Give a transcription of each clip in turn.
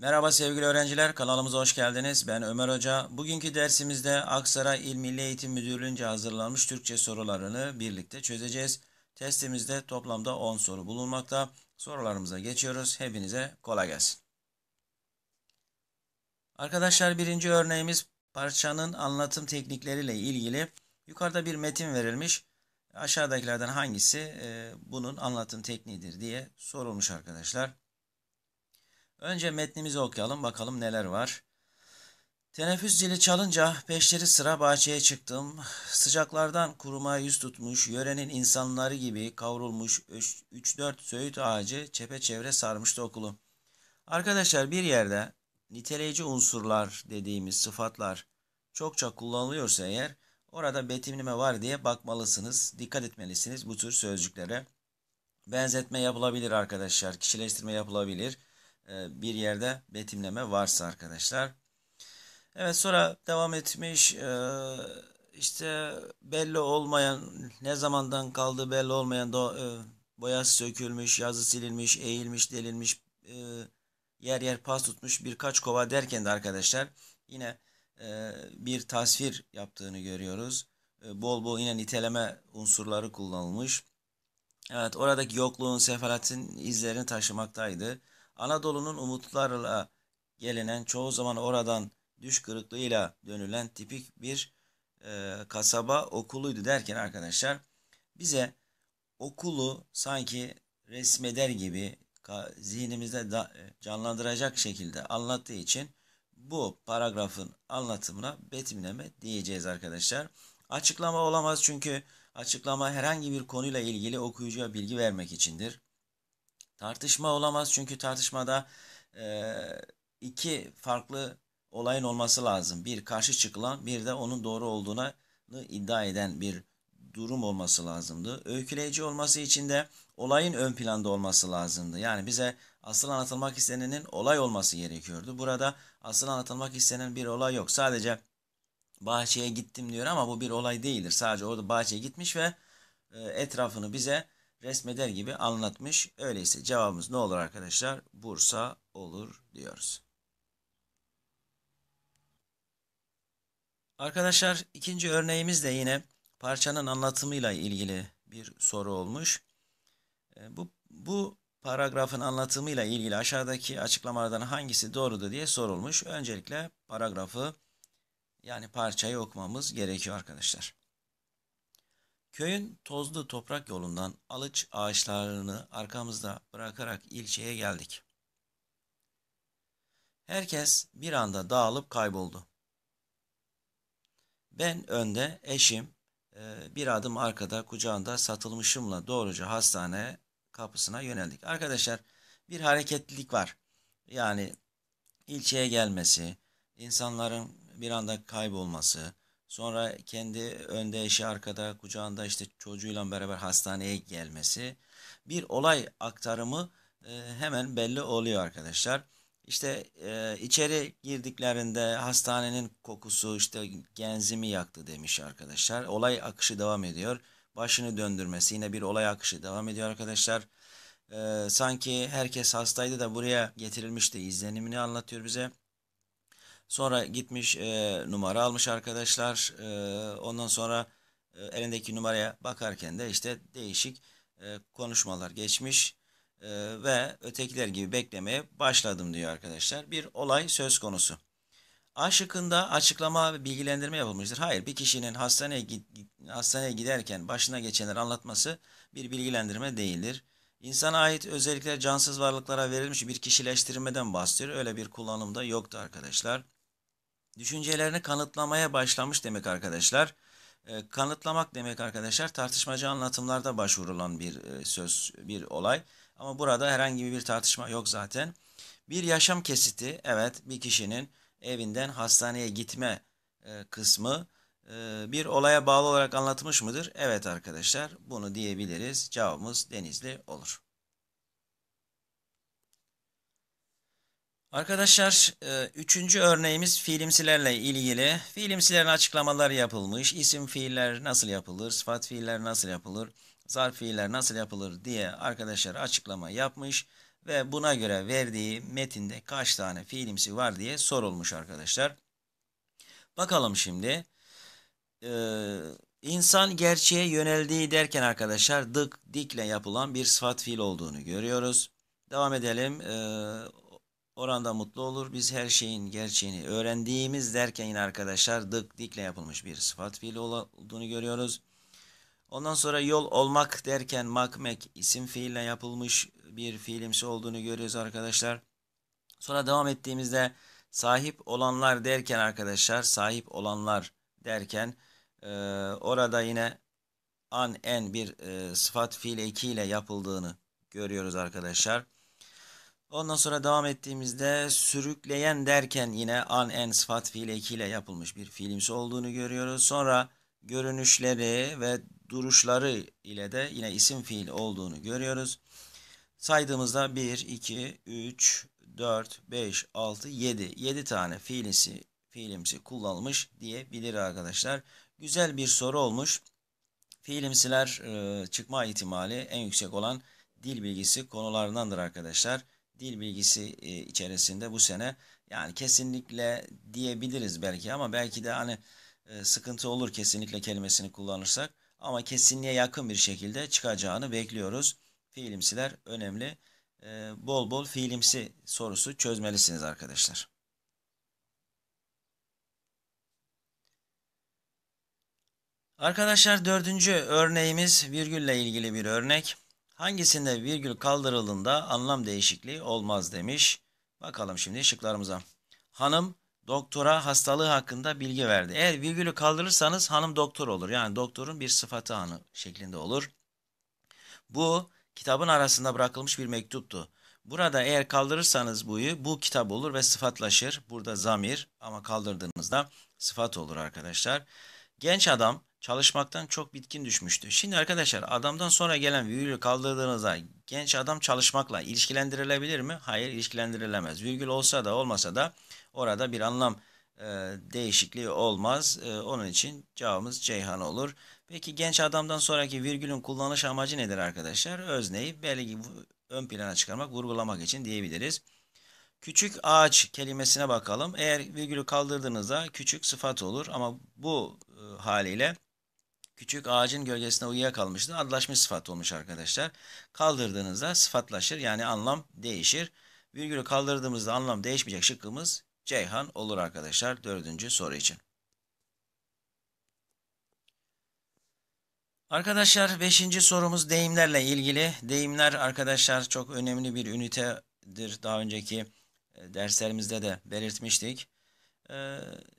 Merhaba sevgili öğrenciler, kanalımıza hoş geldiniz. Ben Ömer Hoca. Bugünkü dersimizde Aksaray İl Milli Eğitim Müdürlüğü'nce hazırlanmış Türkçe sorularını birlikte çözeceğiz. Testimizde toplamda 10 soru bulunmakta. Sorularımıza geçiyoruz. Hepinize kolay gelsin. Arkadaşlar birinci örneğimiz parçanın anlatım teknikleriyle ilgili. Yukarıda bir metin verilmiş. Aşağıdakilerden hangisi e, bunun anlatım tekniğidir diye sorulmuş arkadaşlar. Önce metnimizi okuyalım bakalım neler var. Teneffüs zili çalınca peşleri sıra bahçeye çıktım. Sıcaklardan kuruma yüz tutmuş, yörenin insanları gibi kavrulmuş 3-4 söğüt ağacı çepeçevre sarmıştı okulu. Arkadaşlar bir yerde niteleyici unsurlar dediğimiz sıfatlar çokça kullanılıyorsa eğer orada betimleme var diye bakmalısınız, dikkat etmelisiniz bu tür sözcüklere. Benzetme yapılabilir arkadaşlar, kişileştirme yapılabilir. E, bir yerde betimleme varsa arkadaşlar. Evet sonra devam etmiş e, işte belli olmayan ne zamandan kaldı belli olmayan e, boyası sökülmüş yazı silinmiş eğilmiş delinmiş yer yer pas tutmuş birkaç kova derken de arkadaşlar yine bir tasvir yaptığını görüyoruz. Bol bol yine niteleme unsurları kullanılmış. Evet oradaki yokluğun sefaletin izlerini taşımaktaydı. Anadolu'nun umutlarla gelinen çoğu zaman oradan düş kırıklığıyla dönülen tipik bir e, kasaba okuluydu derken arkadaşlar bize okulu sanki resmeder gibi zihnimizde da, e, canlandıracak şekilde anlattığı için bu paragrafın anlatımına betimleme diyeceğiz arkadaşlar. Açıklama olamaz çünkü açıklama herhangi bir konuyla ilgili okuyucuya bilgi vermek içindir. Tartışma olamaz çünkü tartışmada e, iki farklı olayın olması lazım. Bir karşı çıkılan bir de onun doğru olduğuna iddia eden bir durum olması lazımdı. Öyküleyici olması için de olayın ön planda olması lazımdı. Yani bize asıl anlatılmak istenenin olay olması gerekiyordu. Burada asıl anlatılmak istenen bir olay yok. Sadece bahçeye gittim diyor ama bu bir olay değildir. Sadece orada bahçeye gitmiş ve e, etrafını bize resmeder gibi anlatmış. Öyleyse cevabımız ne olur arkadaşlar? Bursa olur diyoruz. Arkadaşlar ikinci örneğimiz de yine parçanın anlatımıyla ilgili bir soru olmuş. E, bu, bu paragrafın anlatımıyla ilgili aşağıdaki açıklamalardan hangisi doğrudur diye sorulmuş. Öncelikle paragrafı yani parçayı okumamız gerekiyor arkadaşlar. Köyün tozlu toprak yolundan alıç ağaçlarını arkamızda bırakarak ilçeye geldik. Herkes bir anda dağılıp kayboldu. Ben önde, eşim e, bir adım arkada kucağında satılmışımla doğruca hastane kapısına yöneldik. Arkadaşlar bir hareketlilik var. Yani ilçeye gelmesi, insanların bir anda kaybolması, Sonra kendi önde eşi arkada kucağında işte çocuğuyla beraber hastaneye gelmesi. Bir olay aktarımı e, hemen belli oluyor arkadaşlar. İşte e, içeri girdiklerinde hastanenin kokusu işte genzimi yaktı demiş arkadaşlar. Olay akışı devam ediyor. Başını döndürmesi yine bir olay akışı devam ediyor arkadaşlar. E, sanki herkes hastaydı da buraya getirilmişti izlenimini anlatıyor bize. Sonra gitmiş e, numara almış arkadaşlar. E, ondan sonra e, elindeki numaraya bakarken de işte değişik e, konuşmalar geçmiş e, ve ötekiler gibi beklemeye başladım diyor arkadaşlar. Bir olay söz konusu. A şıkkında açıklama ve bilgilendirme yapılmıştır. Hayır, bir kişinin hastaneye hastaneye giderken başına geçenleri anlatması bir bilgilendirme değildir. İnsana ait özellikler cansız varlıklara verilmiş bir kişileştirmeden bahsediyor. Öyle bir kullanımda yoktu arkadaşlar düşüncelerini kanıtlamaya başlamış demek arkadaşlar. E, kanıtlamak demek arkadaşlar tartışmacı anlatımlarda başvurulan bir e, söz, bir olay. Ama burada herhangi bir tartışma yok zaten. Bir yaşam kesiti, evet bir kişinin evinden hastaneye gitme e, kısmı e, bir olaya bağlı olarak anlatmış mıdır? Evet arkadaşlar bunu diyebiliriz. Cevabımız Denizli olur. Arkadaşlar e, üçüncü örneğimiz fiilimsilerle ilgili. Fiilimsilerin açıklamaları yapılmış. İsim fiiller nasıl yapılır, sıfat fiiller nasıl yapılır, zarf fiiller nasıl yapılır diye arkadaşlar açıklama yapmış. Ve buna göre verdiği metinde kaç tane fiilimsi var diye sorulmuş arkadaşlar. Bakalım şimdi. Ee, insan gerçeğe yöneldiği derken arkadaşlar dık dikle yapılan bir sıfat fiil olduğunu görüyoruz. Devam edelim. Ee, oranda mutlu olur. Biz her şeyin gerçeğini öğrendiğimiz derken yine arkadaşlar dık dikle yapılmış bir sıfat fiili olduğunu görüyoruz. Ondan sonra yol olmak derken makmek isim fiille yapılmış bir fiilimsi olduğunu görüyoruz arkadaşlar. Sonra devam ettiğimizde sahip olanlar derken arkadaşlar sahip olanlar derken e, orada yine an en bir e, sıfat fiil ekiyle yapıldığını görüyoruz arkadaşlar. Ondan sonra devam ettiğimizde sürükleyen derken yine an en sıfat fiil ekiyle yapılmış bir fiilimsi olduğunu görüyoruz. Sonra görünüşleri ve duruşları ile de yine isim fiil olduğunu görüyoruz. Saydığımızda 1, 2, 3, 4, 5, 6, 7. 7 tane fiilisi, fiilimsi kullanılmış diyebilir arkadaşlar. Güzel bir soru olmuş. Fiilimsiler e, çıkma ihtimali en yüksek olan dil bilgisi konularındandır arkadaşlar dil bilgisi e, içerisinde bu sene yani kesinlikle diyebiliriz belki ama belki de hani e, sıkıntı olur kesinlikle kelimesini kullanırsak ama kesinliğe yakın bir şekilde çıkacağını bekliyoruz. Fiilimsiler önemli. E, bol bol fiilimsi sorusu çözmelisiniz arkadaşlar. Arkadaşlar dördüncü örneğimiz virgülle ilgili bir örnek. Hangisinde virgül kaldırıldığında anlam değişikliği olmaz demiş. Bakalım şimdi şıklarımıza. Hanım doktora hastalığı hakkında bilgi verdi. Eğer virgülü kaldırırsanız hanım doktor olur. Yani doktorun bir sıfatı hanı şeklinde olur. Bu kitabın arasında bırakılmış bir mektuptu. Burada eğer kaldırırsanız buyu bu kitap olur ve sıfatlaşır. Burada zamir ama kaldırdığınızda sıfat olur arkadaşlar. Genç adam çalışmaktan çok bitkin düşmüştü. Şimdi arkadaşlar adamdan sonra gelen virgülü kaldırdığınızda genç adam çalışmakla ilişkilendirilebilir mi? Hayır ilişkilendirilemez. Virgül olsa da olmasa da orada bir anlam e, değişikliği olmaz. E, onun için cevabımız Ceyhan olur. Peki genç adamdan sonraki virgülün kullanış amacı nedir arkadaşlar? Özneyi belli ön plana çıkarmak, vurgulamak için diyebiliriz. Küçük ağaç kelimesine bakalım. Eğer virgülü kaldırdığınızda küçük sıfat olur ama bu e, haliyle küçük ağacın gölgesinde uyuyakalmıştı. Adlaşmış sıfat olmuş arkadaşlar. Kaldırdığınızda sıfatlaşır yani anlam değişir. Virgülü kaldırdığımızda anlam değişmeyecek şıkkımız Ceyhan olur arkadaşlar dördüncü soru için. Arkadaşlar beşinci sorumuz deyimlerle ilgili. Deyimler arkadaşlar çok önemli bir ünitedir. Daha önceki e, derslerimizde de belirtmiştik. E,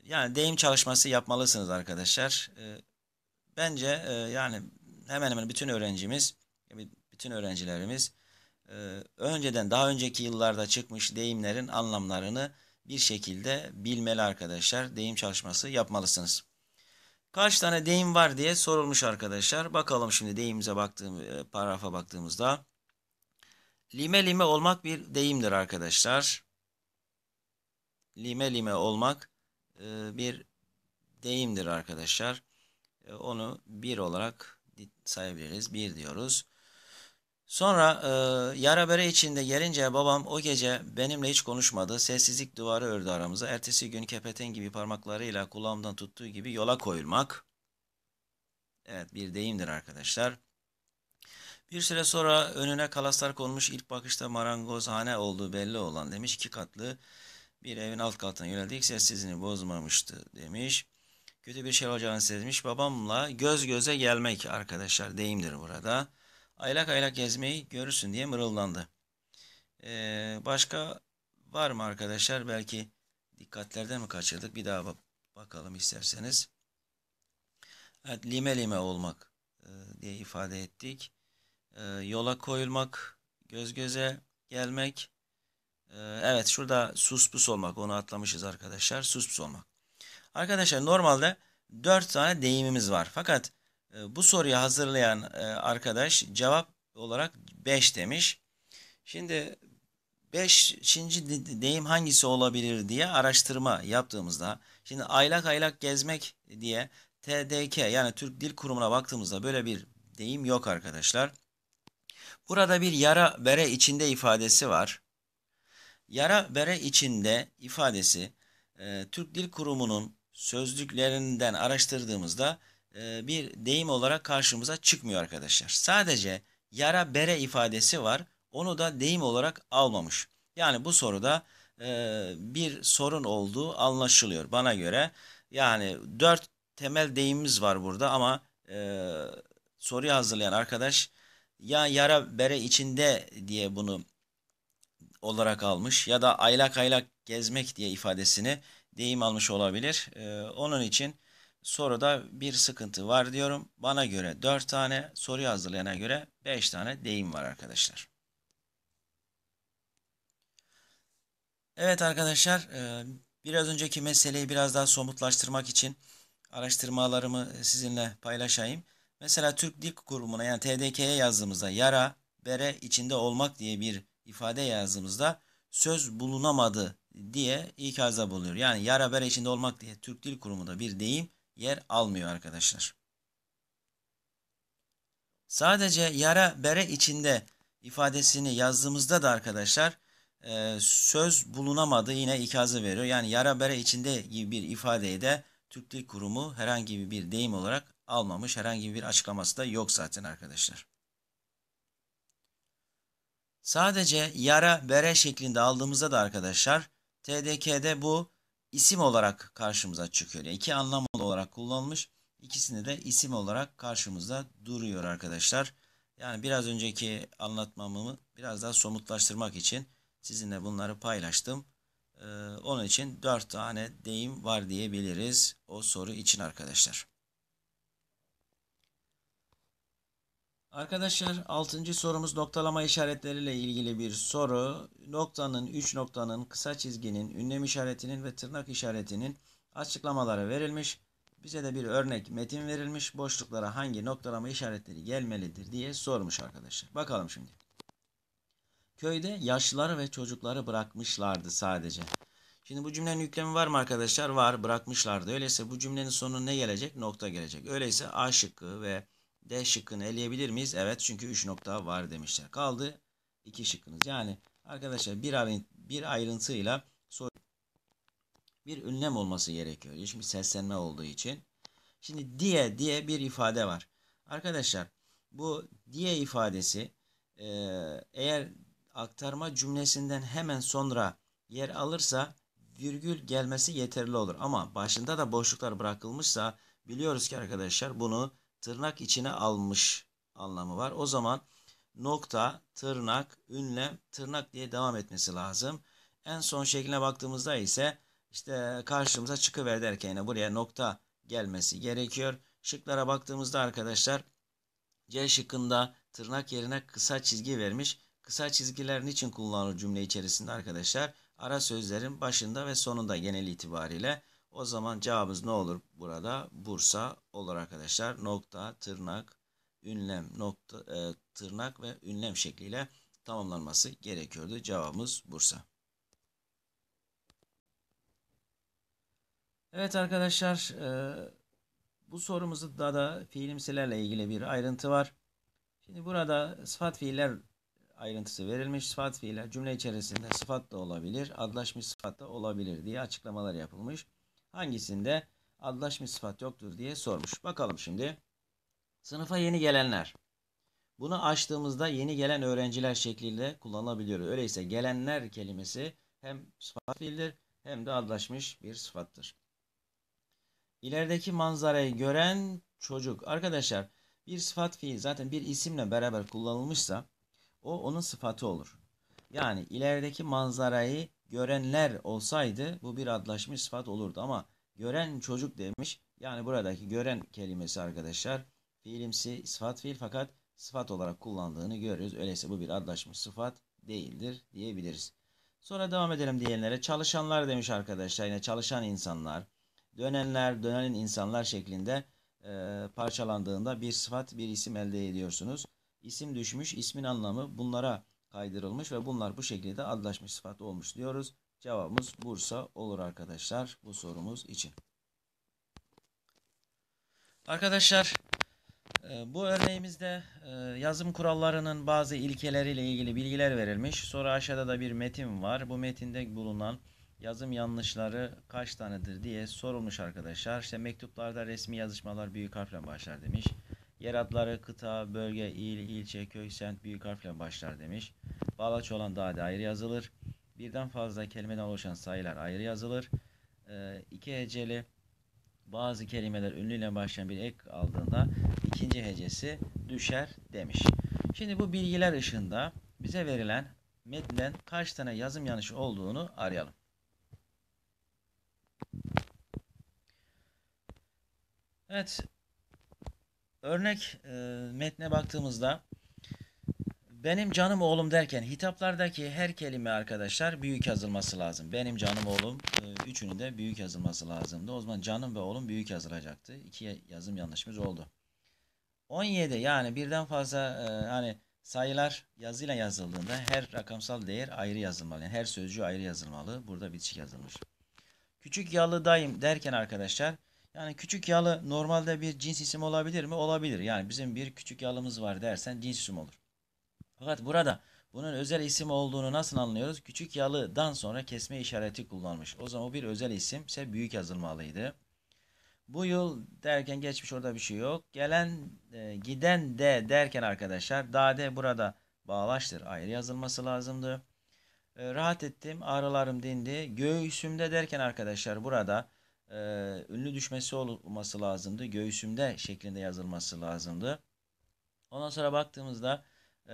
yani deyim çalışması yapmalısınız arkadaşlar. E, Bence e, yani hemen hemen bütün öğrencimiz, bütün öğrencilerimiz e, önceden daha önceki yıllarda çıkmış deyimlerin anlamlarını bir şekilde bilmeli arkadaşlar. Deyim çalışması yapmalısınız. Kaç tane deyim var diye sorulmuş arkadaşlar. Bakalım şimdi deyimize baktığım e, paragrafa baktığımızda. Lime lime olmak bir deyimdir arkadaşlar. Lime lime olmak e, bir deyimdir arkadaşlar. E, onu bir olarak sayabiliriz. bir diyoruz. Sonra e, yara bere içinde gelince babam o gece benimle hiç konuşmadı. Sessizlik duvarı ördü aramızı. Ertesi gün kepeten gibi parmaklarıyla kulağımdan tuttuğu gibi yola koyulmak. Evet bir deyimdir arkadaşlar. Bir süre sonra önüne kalaslar konmuş ilk bakışta marangozhane olduğu belli olan demiş. iki katlı bir evin alt katına yöneldik sessizliğini bozmamıştı demiş kötü bir şey olacağını sezmiş. Babamla göz göze gelmek arkadaşlar deyimdir burada. Aylak aylak gezmeyi görürsün diye mırıldandı. Ee, başka var mı arkadaşlar? Belki dikkatlerden mi kaçırdık? Bir daha bakalım isterseniz. Evet, lime lime olmak e, diye ifade ettik. E, yola koyulmak, göz göze gelmek. E, evet şurada suspus olmak onu atlamışız arkadaşlar. Suspus olmak. Arkadaşlar normalde 4 tane deyimimiz var. Fakat e, bu soruyu hazırlayan e, arkadaş cevap olarak 5 demiş. Şimdi 5. deyim hangisi olabilir diye araştırma yaptığımızda şimdi aylak aylak gezmek diye TDK yani Türk Dil Kurumu'na baktığımızda böyle bir deyim yok arkadaşlar. Burada bir yara bere içinde ifadesi var. Yara bere içinde ifadesi e, Türk Dil Kurumu'nun sözlüklerinden araştırdığımızda e, bir deyim olarak karşımıza çıkmıyor arkadaşlar. Sadece yara bere ifadesi var. Onu da deyim olarak almamış. Yani bu soruda e, bir sorun olduğu anlaşılıyor bana göre. Yani dört temel deyimimiz var burada ama e, soruyu hazırlayan arkadaş ya yara bere içinde diye bunu olarak almış ya da aylak aylak gezmek diye ifadesini deyim almış olabilir. E, onun için soruda bir sıkıntı var diyorum. Bana göre 4 tane, soruyu hazırlayana göre 5 tane deyim var arkadaşlar. Evet arkadaşlar, e, biraz önceki meseleyi biraz daha somutlaştırmak için araştırmalarımı sizinle paylaşayım. Mesela Türk Dil Kurumu'na yani TDK'ye yazdığımızda yara, bere içinde olmak diye bir ifade yazdığımızda söz bulunamadı diye ikazda bulunuyor. Yani yara bere içinde olmak diye Türk Dil Kurumu da bir deyim yer almıyor arkadaşlar. Sadece yara bere içinde ifadesini yazdığımızda da arkadaşlar e, söz bulunamadı yine ikazı veriyor. Yani yara bere içinde gibi bir ifadeyi de Türk Dil Kurumu herhangi bir deyim olarak almamış. Herhangi bir açıklaması da yok zaten arkadaşlar. Sadece yara bere şeklinde aldığımızda da arkadaşlar TDK'de bu isim olarak karşımıza çıkıyor. Yani iki anlam olarak kullanılmış. İkisini de isim olarak karşımızda duruyor arkadaşlar. Yani biraz önceki anlatmamı biraz daha somutlaştırmak için sizinle bunları paylaştım. Ee, onun için dört tane deyim var diyebiliriz o soru için arkadaşlar. Arkadaşlar 6. sorumuz noktalama işaretleriyle ilgili bir soru. Noktanın, 3 noktanın, kısa çizginin, ünlem işaretinin ve tırnak işaretinin açıklamaları verilmiş. Bize de bir örnek metin verilmiş. Boşluklara hangi noktalama işaretleri gelmelidir diye sormuş arkadaşlar. Bakalım şimdi. Köyde yaşlıları ve çocukları bırakmışlardı sadece. Şimdi bu cümlenin yüklemi var mı arkadaşlar? Var. Bırakmışlardı. Öyleyse bu cümlenin sonu ne gelecek? Nokta gelecek. Öyleyse A şıkkı ve D şıkkını eleyebilir miyiz? Evet çünkü 3 nokta var demişler. Kaldı 2 şıkkınız. Yani arkadaşlar bir, ayrıntı, bir ayrıntıyla soru bir ünlem olması gerekiyor. Şimdi seslenme olduğu için. Şimdi diye diye bir ifade var. Arkadaşlar bu diye ifadesi e, eğer aktarma cümlesinden hemen sonra yer alırsa virgül gelmesi yeterli olur. Ama başında da boşluklar bırakılmışsa biliyoruz ki arkadaşlar bunu tırnak içine almış anlamı var. O zaman nokta, tırnak, ünlem, tırnak diye devam etmesi lazım. En son şekline baktığımızda ise işte karşımıza çıkıver derken yine buraya nokta gelmesi gerekiyor. Şıklara baktığımızda arkadaşlar C şıkkında tırnak yerine kısa çizgi vermiş. Kısa çizgiler için kullanılır cümle içerisinde arkadaşlar? Ara sözlerin başında ve sonunda genel itibariyle o zaman cevabımız ne olur burada? Bursa olur arkadaşlar. Nokta, tırnak, ünlem, nokta, e, tırnak ve ünlem şekliyle tamamlanması gerekiyordu. Cevabımız Bursa. Evet arkadaşlar e, bu sorumuzda da fiilimselerle ilgili bir ayrıntı var. Şimdi burada sıfat fiiller ayrıntısı verilmiş. Sıfat fiiller cümle içerisinde sıfat da olabilir, adlaşmış sıfat da olabilir diye açıklamalar yapılmış hangisinde adlaşmış sıfat yoktur diye sormuş. Bakalım şimdi. Sınıfa yeni gelenler. Bunu açtığımızda yeni gelen öğrenciler şeklinde kullanabiliyoruz. Öyleyse gelenler kelimesi hem sıfat fiildir hem de adlaşmış bir sıfattır. İlerideki manzarayı gören çocuk. Arkadaşlar bir sıfat fiil zaten bir isimle beraber kullanılmışsa o onun sıfatı olur. Yani ilerideki manzarayı görenler olsaydı bu bir adlaşmış sıfat olurdu ama gören çocuk demiş. Yani buradaki gören kelimesi arkadaşlar fiilimsi sıfat fiil fakat sıfat olarak kullandığını görüyoruz. Öyleyse bu bir adlaşmış sıfat değildir diyebiliriz. Sonra devam edelim diğerlere. Çalışanlar demiş arkadaşlar yine çalışan insanlar, dönenler, dönen insanlar şeklinde e, parçalandığında bir sıfat, bir isim elde ediyorsunuz. İsim düşmüş, ismin anlamı bunlara kaydırılmış ve bunlar bu şekilde adlaşmış sıfat olmuş diyoruz. Cevabımız Bursa olur arkadaşlar bu sorumuz için. Arkadaşlar e, bu örneğimizde e, yazım kurallarının bazı ilkeleriyle ilgili bilgiler verilmiş. Sonra aşağıda da bir metin var. Bu metinde bulunan yazım yanlışları kaç tanedir diye sorulmuş arkadaşlar. İşte mektuplarda resmi yazışmalar büyük harfle başlar demiş. Yer adları kıta, bölge, il, ilçe, köy, sent büyük harfle başlar demiş. Bağlaç olan da ayrı yazılır. Birden fazla kelimeden oluşan sayılar ayrı yazılır. E, iki heceli bazı kelimeler ünlüyle başlayan bir ek aldığında ikinci hecesi düşer demiş. Şimdi bu bilgiler ışığında bize verilen metnden kaç tane yazım yanlışı olduğunu arayalım. Evet, Örnek e, metne baktığımızda benim canım oğlum derken hitaplardaki her kelime arkadaşlar büyük yazılması lazım. Benim canım oğlum e, üçünü de büyük yazılması lazımdı. O zaman canım ve oğlum büyük yazılacaktı. İki yazım yanlışımız oldu. 17 yani birden fazla e, hani sayılar yazıyla yazıldığında her rakamsal değer ayrı yazılmalı. Yani her sözcüğü ayrı yazılmalı. Burada bitişik yazılmış. Küçük yalıdayım derken arkadaşlar yani küçük yalı normalde bir cins isim olabilir mi? Olabilir. Yani bizim bir küçük yalımız var dersen cins isim olur. Fakat burada bunun özel isim olduğunu nasıl anlıyoruz? Küçük yalıdan sonra kesme işareti kullanmış. O zaman o bir özel isimse büyük yazılmalıydı. Bu yıl derken geçmiş orada bir şey yok. Gelen e, giden de derken arkadaşlar dade burada bağlaştır. Ayrı yazılması lazımdı. E, rahat ettim ağrılarım dindi. Göğsümde derken arkadaşlar burada e, ünlü düşmesi olması lazımdı. Göğsümde şeklinde yazılması lazımdı. Ondan sonra baktığımızda e,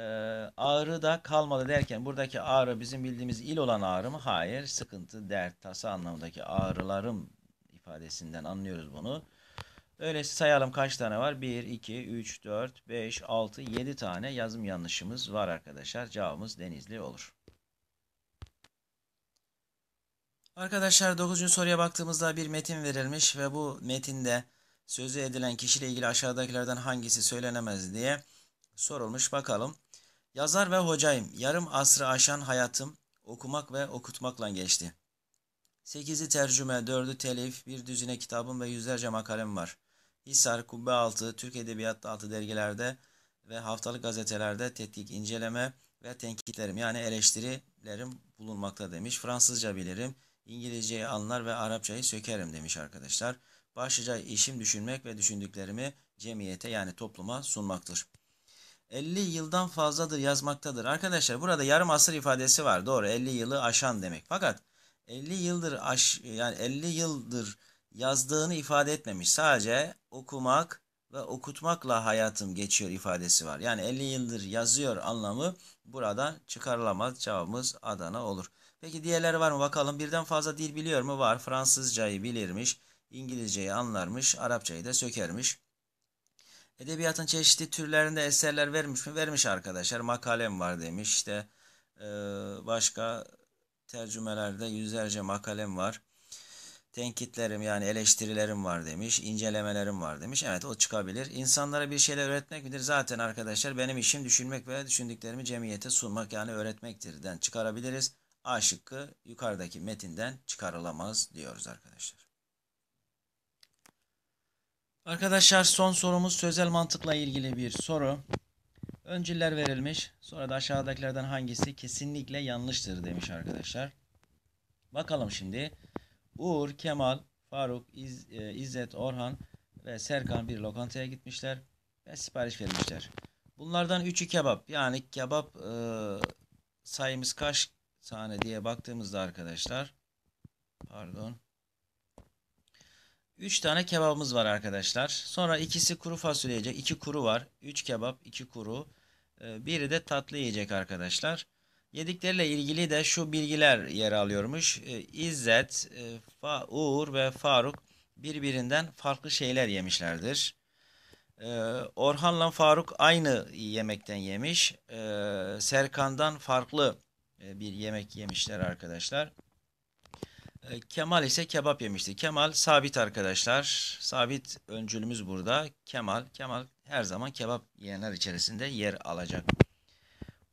ağrı da kalmadı derken buradaki ağrı bizim bildiğimiz il olan ağrı mı? Hayır. Sıkıntı, dert, tasa anlamındaki ağrılarım ifadesinden anlıyoruz bunu. Öyle sayalım kaç tane var? 1, 2, 3, 4, 5, 6, 7 tane yazım yanlışımız var arkadaşlar. Cevabımız Denizli olur. Arkadaşlar 9. soruya baktığımızda bir metin verilmiş ve bu metinde sözü edilen kişiyle ilgili aşağıdakilerden hangisi söylenemez diye sorulmuş bakalım. Yazar ve hocayım. Yarım asrı aşan hayatım okumak ve okutmakla geçti. 8'i tercüme, 4'ü telif, bir düzine kitabım ve yüzlerce makalem var. Hisar, Kubbe Altı, Türk Edebiyatı Altı dergilerde ve haftalık gazetelerde tetkik, inceleme ve tenkitlerim yani eleştirilerim bulunmakta demiş. Fransızca bilirim. İngilizceyi anlar ve Arapçayı sökerim demiş arkadaşlar. Başlıca işim düşünmek ve düşündüklerimi cemiyete yani topluma sunmaktır. 50 yıldan fazladır yazmaktadır. Arkadaşlar burada yarım asır ifadesi var. Doğru 50 yılı aşan demek. Fakat 50 yıldır aş yani 50 yıldır yazdığını ifade etmemiş. Sadece okumak ve okutmakla hayatım geçiyor ifadesi var. Yani 50 yıldır yazıyor anlamı burada çıkarılamaz. Cevabımız Adana olur. Peki diğerleri var mı bakalım. Birden fazla dil biliyor mu? Var. Fransızcayı bilirmiş. İngilizceyi anlarmış. Arapçayı da sökermiş. Edebiyatın çeşitli türlerinde eserler vermiş mi? Vermiş arkadaşlar. Makalem var demiş. İşte e, başka tercümelerde yüzlerce makalem var. Tenkitlerim yani eleştirilerim var demiş. incelemelerim var demiş. Evet o çıkabilir. İnsanlara bir şeyler öğretmek midir? Zaten arkadaşlar benim işim düşünmek ve düşündüklerimi cemiyete sunmak yani öğretmektir öğretmektirden çıkarabiliriz. A şıkkı yukarıdaki metinden çıkarılamaz diyoruz arkadaşlar. Arkadaşlar son sorumuz sözel mantıkla ilgili bir soru. Önceler verilmiş. Sonra da aşağıdakilerden hangisi kesinlikle yanlıştır demiş arkadaşlar. Bakalım şimdi. Uğur, Kemal, Faruk, İz, e, İzzet, Orhan ve Serkan bir lokantaya gitmişler ve sipariş vermişler. Bunlardan üçü kebap. Yani kebap e, sayımız kaç tane diye baktığımızda arkadaşlar pardon 3 tane kebabımız var arkadaşlar. Sonra ikisi kuru fasulye yiyecek. 2 kuru var. 3 kebap, 2 kuru. Ee, biri de tatlı yiyecek arkadaşlar. Yedikleriyle ilgili de şu bilgiler yer alıyormuş. Ee, İzzet, e, Uğur ve Faruk birbirinden farklı şeyler yemişlerdir. Ee, Orhan'la Faruk aynı yemekten yemiş. Serkan'dan farklı ee, bir yemek yemişler arkadaşlar. Ee, Kemal ise kebap yemişti. Kemal sabit arkadaşlar. Sabit öncülümüz burada. Kemal. Kemal her zaman kebap yiyenler içerisinde yer alacak.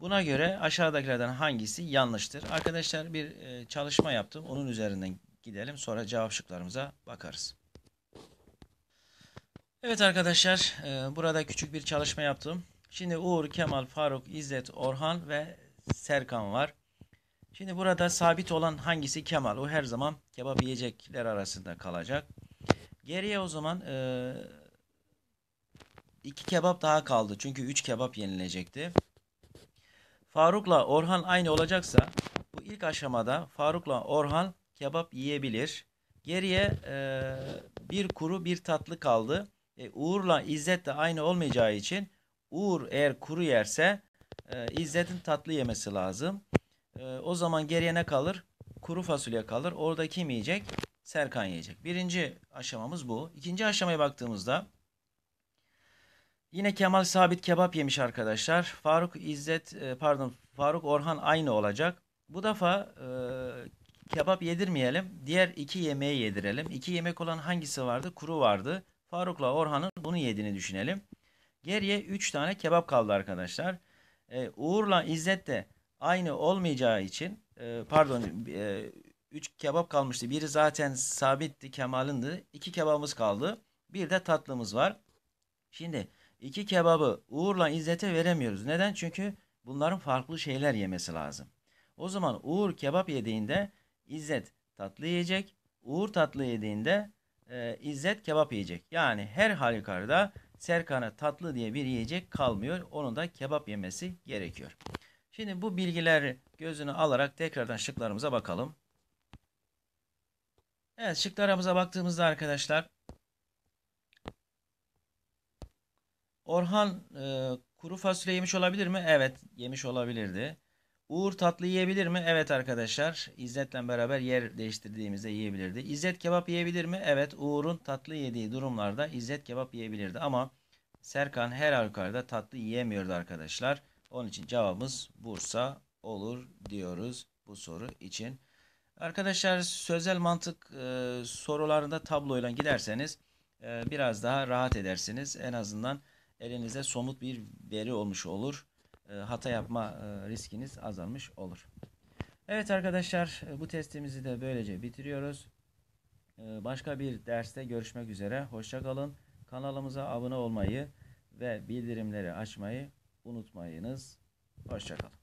Buna göre aşağıdakilerden hangisi yanlıştır? Arkadaşlar bir e, çalışma yaptım. Onun üzerinden gidelim. Sonra cevap şıklarımıza bakarız. Evet arkadaşlar e, burada küçük bir çalışma yaptım. Şimdi Uğur, Kemal, Faruk, İzzet, Orhan ve Serkan var. Şimdi burada sabit olan hangisi kemal? O her zaman kebap yiyecekler arasında kalacak. Geriye o zaman e, iki kebap daha kaldı. Çünkü üç kebap yenilecekti. Faruk'la Orhan aynı olacaksa bu ilk aşamada Faruk'la Orhan kebap yiyebilir. Geriye e, bir kuru bir tatlı kaldı. E, Uğur'la İzzet de aynı olmayacağı için Uğur eğer kuru yerse e, İzzet'in tatlı yemesi lazım. Ee, o zaman geriye ne kalır? Kuru fasulye kalır. Orada kim yiyecek? Serkan yiyecek. Birinci aşamamız bu. İkinci aşamaya baktığımızda yine Kemal Sabit kebap yemiş arkadaşlar. Faruk İzzet e, pardon Faruk Orhan aynı olacak. Bu defa e, kebap yedirmeyelim. Diğer iki yemeği yedirelim. İki yemek olan hangisi vardı? Kuru vardı. Faruk'la Orhan'ın bunu yediğini düşünelim. Geriye 3 tane kebap kaldı arkadaşlar. E, Uğur'la İzzet de aynı olmayacağı için e, pardon e, üç kebap kalmıştı. Biri zaten sabitti Kemal'ındı. İki kebabımız kaldı. Bir de tatlımız var. Şimdi iki kebabı Uğur'la İzzet'e veremiyoruz. Neden? Çünkü bunların farklı şeyler yemesi lazım. O zaman Uğur kebap yediğinde İzzet tatlı yiyecek. Uğur tatlı yediğinde e, İzzet kebap yiyecek. Yani her halükarda Serkan'a tatlı diye bir yiyecek kalmıyor. Onun da kebap yemesi gerekiyor. Şimdi bu bilgileri gözünü alarak tekrardan şıklarımıza bakalım. Evet şıklarımıza baktığımızda arkadaşlar Orhan e, kuru fasulye yemiş olabilir mi? Evet yemiş olabilirdi. Uğur tatlı yiyebilir mi? Evet arkadaşlar. İzzet'le beraber yer değiştirdiğimizde yiyebilirdi. İzzet kebap yiyebilir mi? Evet. Uğur'un tatlı yediği durumlarda İzzet kebap yiyebilirdi. Ama Serkan her halükarda tatlı yiyemiyordu arkadaşlar. Onun için cevabımız Bursa olur diyoruz bu soru için. Arkadaşlar sözel mantık e, sorularında tabloyla giderseniz e, biraz daha rahat edersiniz. En azından elinizde somut bir veri olmuş olur. E, hata yapma e, riskiniz azalmış olur. Evet arkadaşlar e, bu testimizi de böylece bitiriyoruz. E, başka bir derste görüşmek üzere. Hoşçakalın. Kanalımıza abone olmayı ve bildirimleri açmayı unutmayınız. Hoşçakalın.